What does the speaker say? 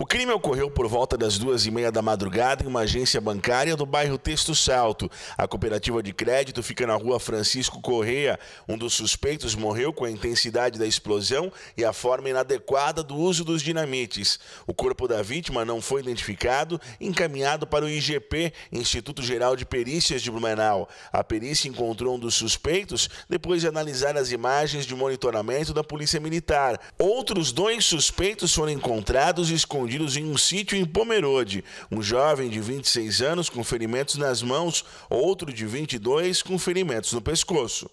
O crime ocorreu por volta das duas e meia da madrugada em uma agência bancária do bairro Texto Salto. A cooperativa de crédito fica na rua Francisco Correia. Um dos suspeitos morreu com a intensidade da explosão e a forma inadequada do uso dos dinamites. O corpo da vítima não foi identificado e encaminhado para o IGP, Instituto Geral de Perícias de Blumenau. A perícia encontrou um dos suspeitos depois de analisar as imagens de monitoramento da Polícia Militar. Outros dois suspeitos foram encontrados escondidos escondidos em um sítio em Pomerode. Um jovem de 26 anos com ferimentos nas mãos, outro de 22 com ferimentos no pescoço.